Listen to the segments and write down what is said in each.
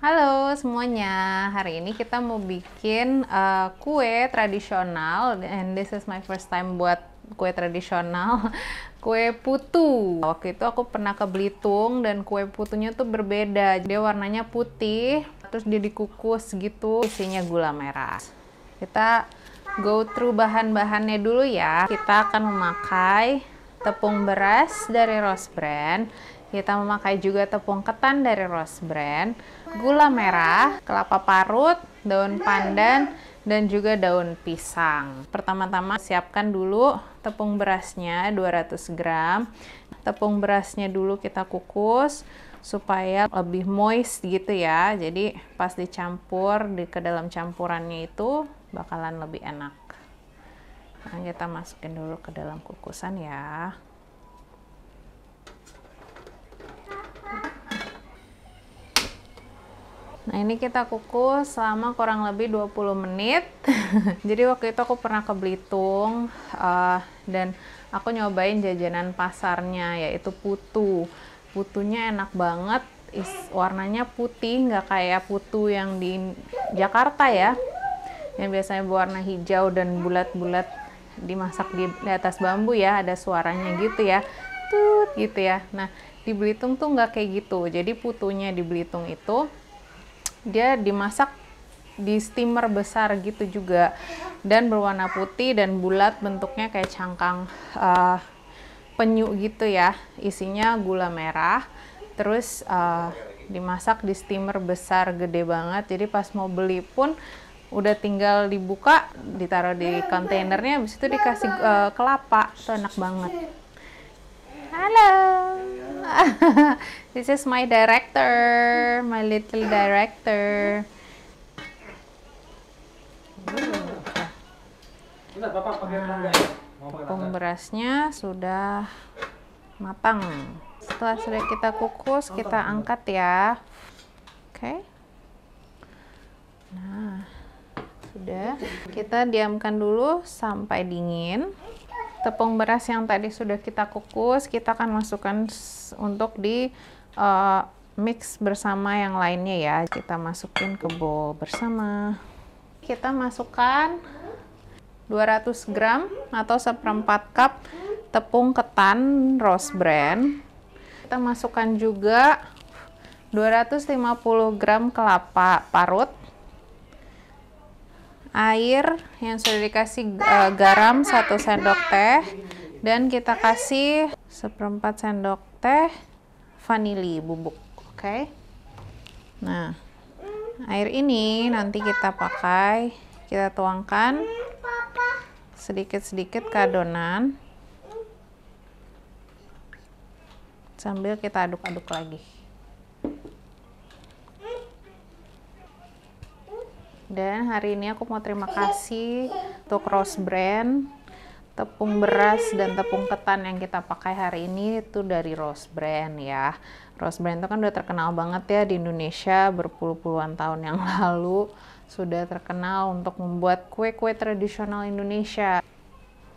Halo semuanya, hari ini kita mau bikin uh, kue tradisional and this is my first time buat kue tradisional kue putu waktu itu aku pernah ke Belitung dan kue putunya tuh berbeda dia warnanya putih terus dia dikukus gitu isinya gula merah kita go through bahan-bahannya dulu ya kita akan memakai tepung beras dari Rose Brand, kita memakai juga tepung ketan dari Rose Brand, gula merah, kelapa parut, daun pandan, dan juga daun pisang. Pertama-tama siapkan dulu tepung berasnya 200 gram. Tepung berasnya dulu kita kukus supaya lebih moist gitu ya. Jadi pas dicampur di ke dalam campurannya itu bakalan lebih enak nah, kita masukin dulu ke dalam kukusan ya Nah ini kita kukus selama kurang lebih 20 menit Jadi waktu itu aku pernah ke Belitung uh, Dan aku nyobain jajanan pasarnya yaitu putu Putunya enak banget Is, Warnanya putih nggak kayak putu yang di Jakarta ya Yang biasanya berwarna hijau dan bulat-bulat dimasak di, di atas bambu ya ada suaranya gitu ya tut gitu ya nah di Belitung tuh nggak kayak gitu jadi putunya di Belitung itu dia dimasak di steamer besar gitu juga dan berwarna putih dan bulat bentuknya kayak cangkang uh, penyu gitu ya isinya gula merah terus uh, dimasak di steamer besar gede banget jadi pas mau beli pun udah tinggal dibuka ditaruh di kontainernya habis itu dikasih uh, kelapa itu enak banget halo this is my director my little director tepung nah, ya? berasnya sudah matang setelah sudah kita kukus kita angkat ya oke okay. Sudah. Kita diamkan dulu sampai dingin. Tepung beras yang tadi sudah kita kukus, kita akan masukkan untuk di uh, mix bersama yang lainnya ya. Kita masukin ke bowl bersama. Kita masukkan 200 gram atau seperempat cup tepung ketan rose brand. Kita masukkan juga 250 gram kelapa parut air yang sudah dikasih uh, garam satu sendok teh dan kita kasih seperempat sendok teh vanili bubuk oke okay? nah air ini nanti kita pakai kita tuangkan sedikit-sedikit ke adonan sambil kita aduk-aduk lagi dan hari ini aku mau terima kasih untuk Rose Brand tepung beras dan tepung ketan yang kita pakai hari ini itu dari Rose Brand ya. Rose Brand itu kan udah terkenal banget ya di Indonesia berpuluh-puluhan tahun yang lalu sudah terkenal untuk membuat kue-kue tradisional Indonesia.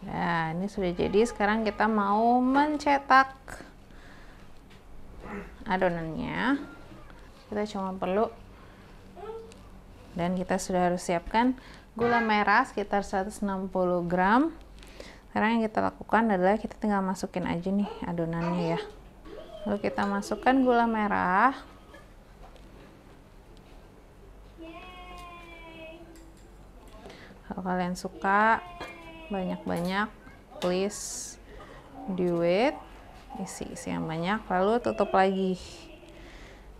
Nah, ini sudah jadi. Sekarang kita mau mencetak adonannya. Kita cuma perlu dan kita sudah harus siapkan gula merah sekitar 160 gram sekarang yang kita lakukan adalah kita tinggal masukin aja nih adonannya ya lalu kita masukkan gula merah kalau kalian suka banyak-banyak please it isi isi yang banyak lalu tutup lagi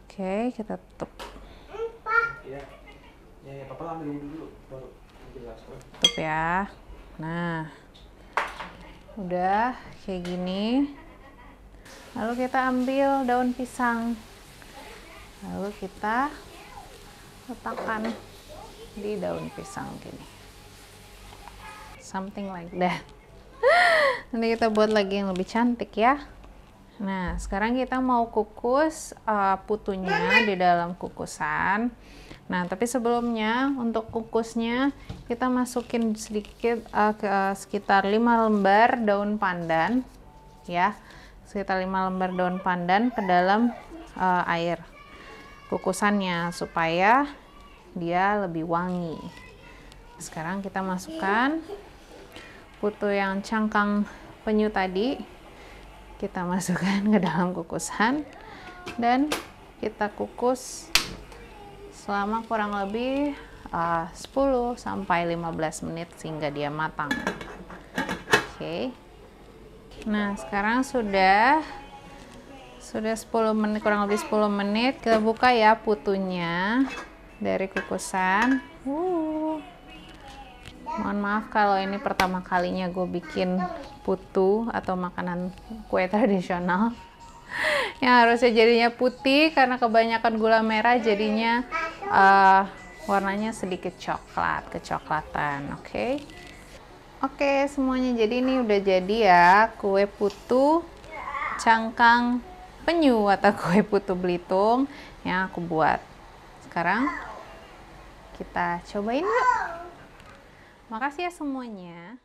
oke kita tutup iya ya, ya Tutup ya. Nah. Udah kayak gini. Lalu kita ambil daun pisang. Lalu kita letakkan di daun pisang gini. Something like that. Nanti kita buat lagi yang lebih cantik ya. Nah, sekarang kita mau kukus uh, putunya di dalam kukusan. Nah, tapi sebelumnya untuk kukusnya kita masukin sedikit uh, ke, uh, sekitar 5 lembar daun pandan ya. Sekitar 5 lembar daun pandan ke dalam uh, air kukusannya supaya dia lebih wangi. Sekarang kita masukkan putu yang cangkang penyu tadi kita masukkan ke dalam kukusan dan kita kukus selama kurang lebih uh, 10 sampai 15 menit sehingga dia matang oke okay. nah sekarang sudah sudah 10 menit kurang lebih 10 menit kita buka ya putunya dari kukusan uh mohon maaf kalau ini pertama kalinya gue bikin putu atau makanan kue tradisional yang harusnya jadinya putih karena kebanyakan gula merah jadinya uh, warnanya sedikit coklat kecoklatan oke okay? oke okay, semuanya jadi ini udah jadi ya kue putu cangkang penyu atau kue putu belitung yang aku buat sekarang kita cobain yuk Makasih ya semuanya.